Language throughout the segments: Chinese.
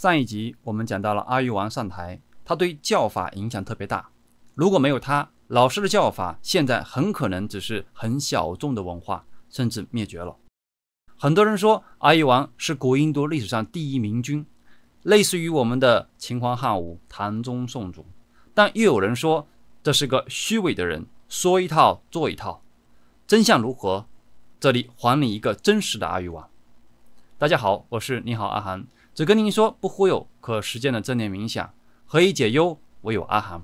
上一集我们讲到了阿育王上台，他对教法影响特别大。如果没有他，老师的教法现在很可能只是很小众的文化，甚至灭绝了。很多人说阿育王是古印度历史上第一明君，类似于我们的秦皇汉武、唐宗宋祖。但又有人说这是个虚伪的人，说一套做一套。真相如何？这里还你一个真实的阿育王。大家好，我是你好阿寒。只跟您说，不忽悠，可实践的正念冥想，何以解忧，唯有阿含。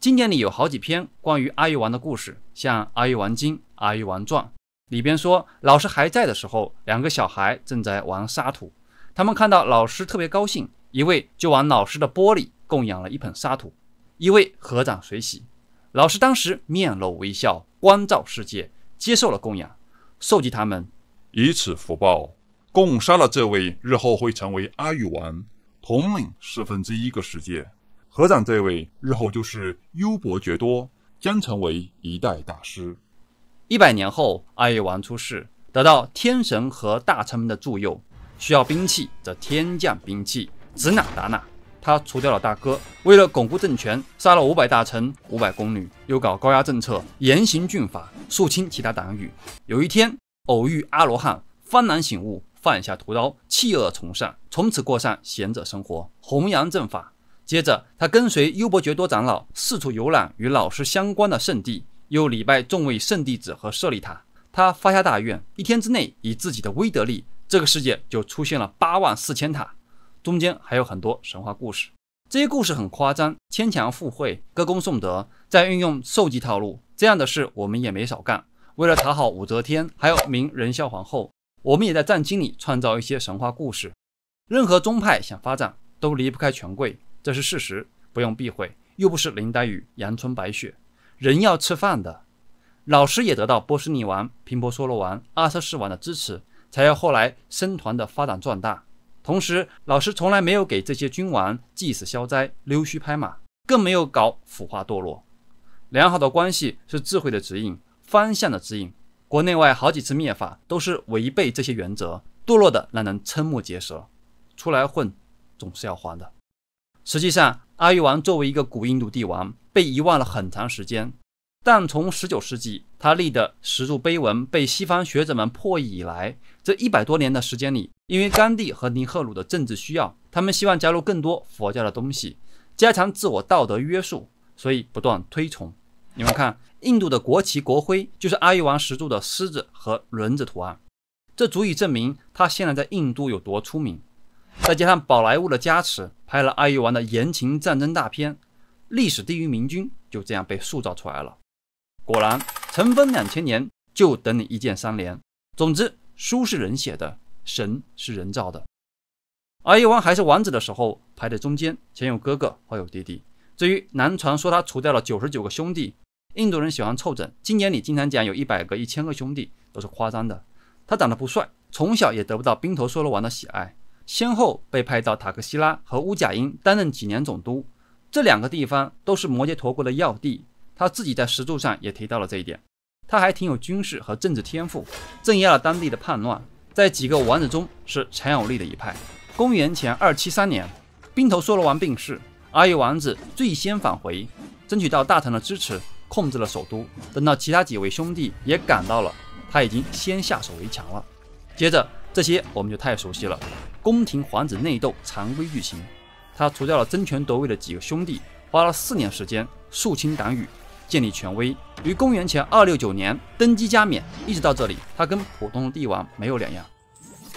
经典里有好几篇关于阿育王的故事，像《阿育王经》《阿育王传》，里边说，老师还在的时候，两个小孩正在玩沙土，他们看到老师特别高兴，一位就往老师的钵里供养了一盆沙土，一位合掌随喜，老师当时面露微笑，光照世界，接受了供养，授记他们，以此福报。共杀了这位日后会成为阿育王，统领四分之一个世界。合掌这位日后就是优伯爵多，将成为一代大师。一百年后，阿育王出世，得到天神和大臣们的助佑。需要兵器，则天降兵器，指哪打哪。他除掉了大哥，为了巩固政权，杀了五百大臣、五百宫女，又搞高压政策，严刑峻法，肃清其他党羽。有一天，偶遇阿罗汉，幡然醒悟。放下屠刀，弃恶从善，从此过上贤者生活，弘扬正法。接着，他跟随优伯爵多长老四处游览与老师相关的圣地，又礼拜众位圣弟子和舍利塔。他发下大愿，一天之内以自己的威德力，这个世界就出现了八万四千塔。中间还有很多神话故事，这些故事很夸张，牵强附会，歌功颂德，再运用受计套路。这样的事我们也没少干。为了讨好武则天，还有明仁孝皇后。我们也在战经里创造一些神话故事。任何宗派想发展都离不开权贵，这是事实，不用避讳。又不是林黛玉、阳春白雪，人要吃饭的。老师也得到波斯尼王、平波梭罗王、阿瑟斯王的支持，才有后来僧团的发展壮大。同时，老师从来没有给这些君王祭祀消灾、溜须拍马，更没有搞腐化堕落。良好的关系是智慧的指引，方向的指引。国内外好几次灭法都是违背这些原则，堕落的让人瞠目结舌。出来混，总是要还的。实际上，阿育王作为一个古印度帝王，被遗忘了很长时间。但从19世纪他立的石柱碑文被西方学者们破译以来，这一百多年的时间里，因为甘地和尼赫鲁的政治需要，他们希望加入更多佛教的东西，加强自我道德约束，所以不断推崇。你们看，印度的国旗国徽就是阿育王石柱的狮子和轮子图案，这足以证明他现在在印度有多出名。再加上宝莱坞的加持，拍了阿育王的言情战争大片，《历史第一明君》就这样被塑造出来了。果然，尘封两千年，就等你一键三连。总之，书是人写的，神是人造的。阿育王还是王子的时候，排在中间，前有哥哥，后有弟弟。至于南传说他除掉了九十九个兄弟。印度人喜欢凑整。今年里经常讲有一百个、一千个兄弟，都是夸张的。他长得不帅，从小也得不到兵头梭罗王的喜爱，先后被派到塔克西拉和乌贾因担任几年总督。这两个地方都是摩羯陀国的要地。他自己在石柱上也提到了这一点。他还挺有军事和政治天赋，镇压了当地的叛乱，在几个王子中是强有力的一派。公元前二七三年，兵头梭罗王病逝，阿育王子最先返回，争取到大臣的支持。控制了首都，等到其他几位兄弟也赶到了，他已经先下手为强了。接着，这些我们就太熟悉了——宫廷皇子内斗，常规剧情。他除掉了争权夺位的几个兄弟，花了四年时间肃清党羽，建立权威。于公元前二六九年登基加冕，一直到这里，他跟普通的帝王没有两样。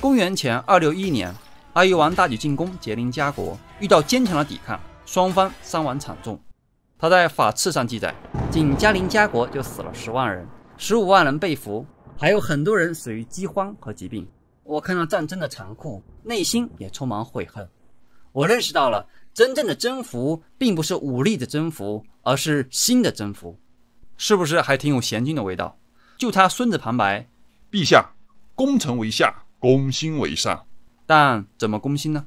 公元前二六一年，阿育王大举进攻杰林家国，遇到坚强的抵抗，双方伤亡惨重。他在法次上记载，仅嘉陵家国就死了十万人，十五万人被俘，还有很多人死于饥荒和疾病。我看到战争的残酷，内心也充满悔恨。我认识到了，真正的征服并不是武力的征服，而是心的征服。是不是还挺有贤君的味道？就他孙子旁白，陛下，攻城为下，攻心为上。但怎么攻心呢？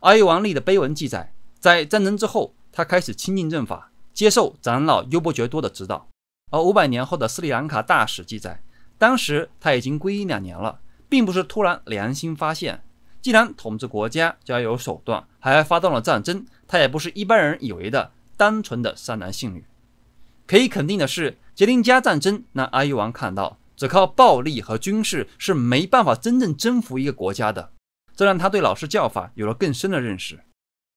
哀王立的碑文记载，在战争之后，他开始亲近政法。接受长老优伯觉多的指导，而五百年后的斯里兰卡大使记载，当时他已经皈依两年了，并不是突然良心发现。既然统治国家就要有手段，还发动了战争，他也不是一般人以为的单纯的善男信女。可以肯定的是，杰林加战争让阿育王看到，只靠暴力和军事是没办法真正征服一个国家的。这让他对老师教法有了更深的认识。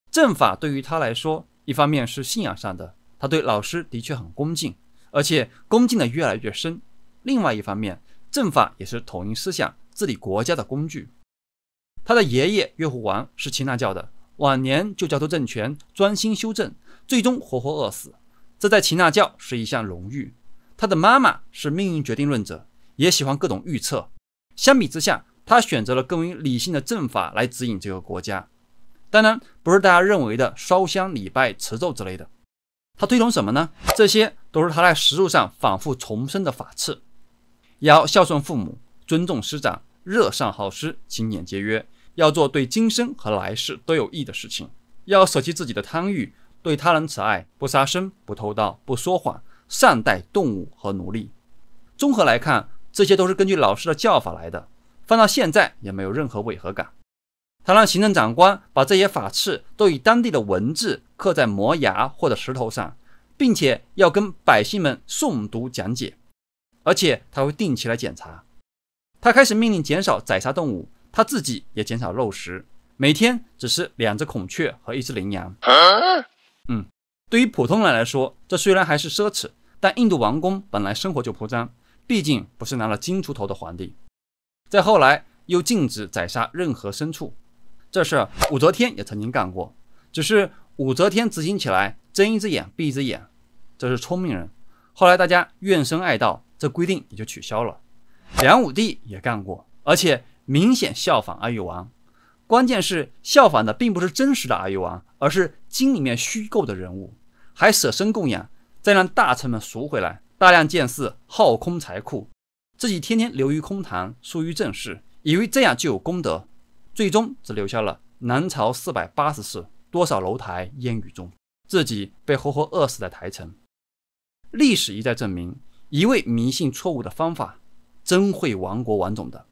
正法对于他来说，一方面是信仰上的。他对老师的确很恭敬，而且恭敬的越来越深。另外一方面，政法也是统一思想、治理国家的工具。他的爷爷岳虎王是耆那教的，晚年就教出政权，专心修正，最终活活饿死。这在耆那教是一项荣誉。他的妈妈是命运决定论者，也喜欢各种预测。相比之下，他选择了更为理性的政法来指引这个国家。当然，不是大家认为的烧香礼拜、持咒之类的。他推崇什么呢？这些都是他在实录上反复重申的法次：要孝顺父母，尊重师长，热善好施，勤俭节约，要做对今生和来世都有益的事情，要舍弃自己的贪欲，对他人慈爱，不杀生，不偷盗，不说谎，善待动物和奴隶。综合来看，这些都是根据老师的教法来的，放到现在也没有任何违和感。他让行政长官把这些法次都以当地的文字。刻在磨牙或者石头上，并且要跟百姓们诵读讲解，而且他会定期来检查。他开始命令减少宰杀动物，他自己也减少肉食，每天只吃两只孔雀和一只羚羊。嗯，对于普通人来说，这虽然还是奢侈，但印度王宫本来生活就铺张，毕竟不是拿了金锄头的皇帝。再后来又禁止宰杀任何牲畜，这事武则天也曾经干过，只是。武则天执行起来，睁一只眼闭一只眼，这是聪明人。后来大家怨声爱道，这规定也就取消了。梁武帝也干过，而且明显效仿阿育王。关键是效仿的并不是真实的阿育王，而是经里面虚构的人物，还舍身供养，再让大臣们赎回来，大量建寺，耗空财库，自己天天流于空谈，疏于政事，以为这样就有功德，最终只留下了南朝四百八十寺。多少楼台烟雨中，自己被活活饿死在台城。历史一再证明，一味迷信错误的方法，真会亡国亡种的。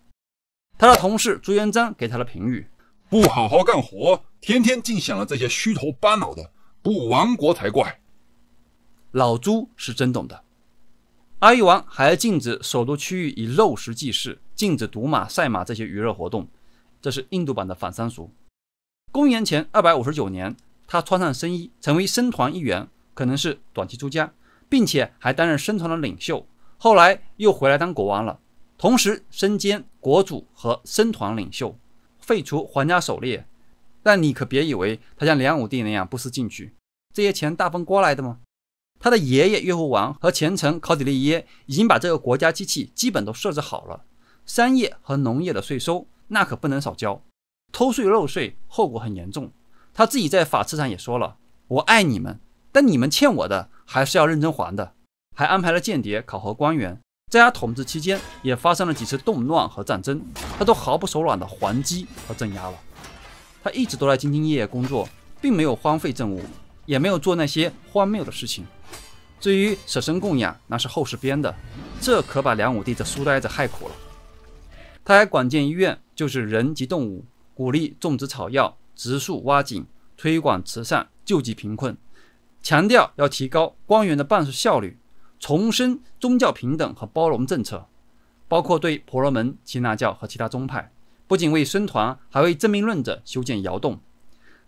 他的同事朱元璋给他的评语：不好好干活，天天净想了这些虚头巴脑的，不亡国才怪。老朱是真懂的。阿育王还禁止首都区域以肉食祭祀，禁止赌马、赛马这些娱乐活动，这是印度版的反三俗。公元前二百五十九年，他穿上僧衣，成为僧团一员，可能是短期出家，并且还担任僧团的领袖。后来又回来当国王了，同时身兼国主和僧团领袖，废除皇家狩猎。但你可别以为他像梁武帝那样不思进取，这些钱大风刮来的吗？他的爷爷岳后王和前臣考底利耶已经把这个国家机器基本都设置好了，商业和农业的税收那可不能少交。偷税漏税后果很严重，他自己在法次上也说了：“我爱你们，但你们欠我的还是要认真还的。”还安排了间谍考核官员。在他统治期间，也发生了几次动乱和战争，他都毫不手软地还击和镇压了。他一直都在兢兢业业工作，并没有荒废政务，也没有做那些荒谬的事情。至于舍身供养，那是后世编的，这可把梁武帝这书呆子害苦了。他还管建医院，就是人及动物。鼓励种植草药、植树、挖井，推广慈善救济贫困，强调要提高官员的办事效率，重申宗教平等和包容政策，包括对婆罗门、耆那教和其他宗派。不仅为僧团，还为正明论者修建窑洞。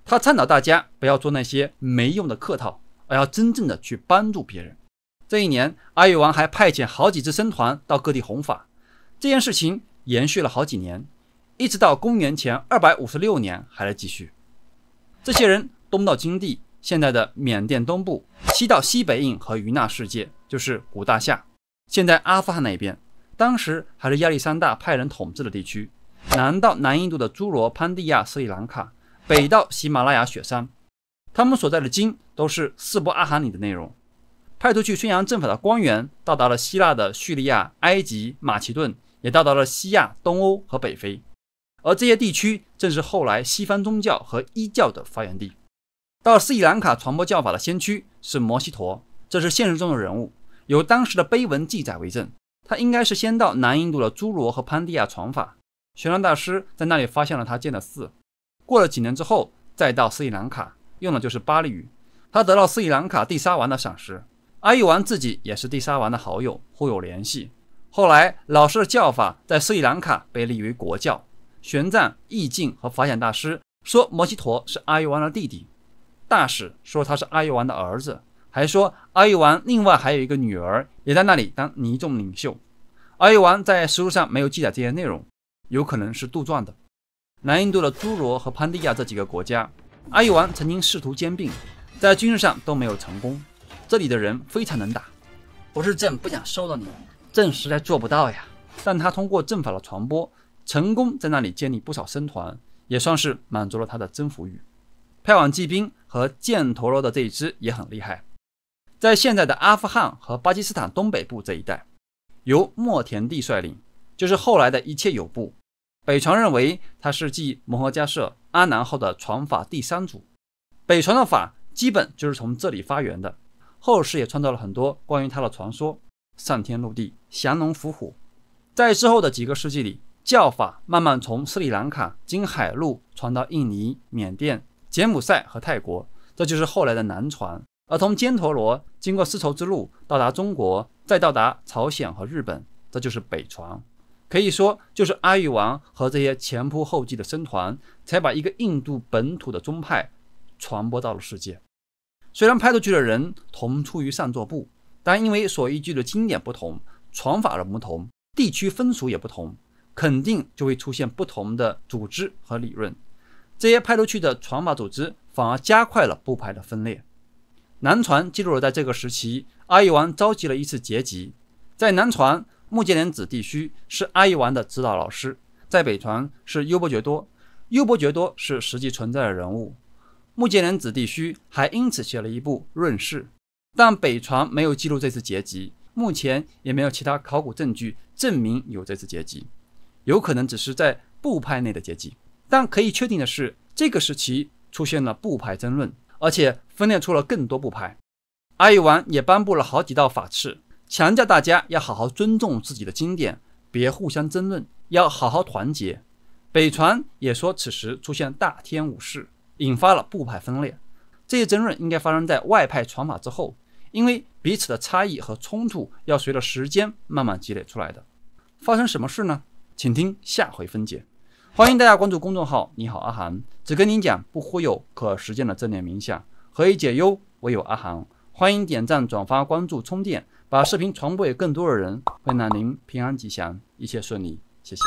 他倡导大家不要做那些没用的客套，而要真正的去帮助别人。这一年，阿育王还派遣好几支僧团到各地弘法。这件事情延续了好几年。一直到公元前二百五十六年还在继续。这些人东到金地（现在的缅甸东部），西到西北印和于那世界（就是古大夏，现在阿富汗那边），当时还是亚历山大派人统治的地区；南到南印度的侏罗潘地亚、斯里兰卡；北到喜马拉雅雪山。他们所在的经都是四部阿含里的内容。派出去宣扬政法的官员，到达了希腊的叙利亚、埃及、马其顿，也到达了西亚、东欧和北非。而这些地区正是后来西方宗教和一教的发源地。到斯里兰卡传播教法的先驱是摩西陀，这是现实中的人物，有当时的碑文记载为证。他应该是先到南印度的侏罗和潘地亚传法，玄奘大师在那里发现了他建的寺。过了几年之后，再到斯里兰卡，用的就是巴利语。他得到斯里兰卡蒂沙王的赏识，阿育王自己也是蒂沙王的好友，互有联系。后来，老师的教法在斯里兰卡被立为国教。玄奘、义净和法显大师说摩西陀是阿育王的弟弟，大使说他是阿育王的儿子，还说阿育王另外还有一个女儿也在那里当尼众领袖。阿育王在史书上没有记载这些内容，有可能是杜撰的。南印度的诸罗和潘迪亚这几个国家，阿育王曾经试图兼并，在军事上都没有成功。这里的人非常能打，不是朕不想收了你们，朕实在做不到呀。但他通过阵法的传播。成功在那里建立不少僧团，也算是满足了他的征服欲。派往纪兵和犍陀罗的这一支也很厉害，在现在的阿富汗和巴基斯坦东北部这一带，由莫田帝率领，就是后来的一切有部。北传认为他是继摩诃迦摄阿难后的传法第三祖，北传的法基本就是从这里发源的，后世也创造了很多关于他的传说，上天入地，降龙伏虎。在之后的几个世纪里。教法慢慢从斯里兰卡经海路传到印尼、缅甸、柬埔寨和泰国，这就是后来的南传；而从犍陀罗经过丝绸之路到达中国，再到达朝鲜和日本，这就是北传。可以说，就是阿育王和这些前仆后继的僧团，才把一个印度本土的宗派传播到了世界。虽然派出去的人同出于上座部，但因为所依据的经典不同，传法的不同，地区风俗也不同。肯定就会出现不同的组织和理论。这些派出去的传马组织反而加快了部派的分裂。南传记录了在这个时期，阿育王召集了一次结集，在南传木结连子地虚是阿育王的指导老师，在北传是优波爵多。优波爵多是实际存在的人物。木结连子地虚还因此写了一部《论世》，但北传没有记录这次结集，目前也没有其他考古证据证明有这次结集。有可能只是在部派内的阶级，但可以确定的是，这个时期出现了部派争论，而且分裂出了更多部派。阿育王也颁布了好几道法敕，强调大家要好好尊重自己的经典，别互相争论，要好好团结。北传也说，此时出现大天武士，引发了部派分裂。这些争论应该发生在外派传法之后，因为彼此的差异和冲突要随着时间慢慢积累出来的。发生什么事呢？请听下回分解。欢迎大家关注公众号“你好阿涵”，只跟您讲不忽悠，可实践的正念冥想，何以解忧，唯有阿含。欢迎点赞、转发、关注、充电，把视频传播给更多的人，愿您平安吉祥，一切顺利。谢谢。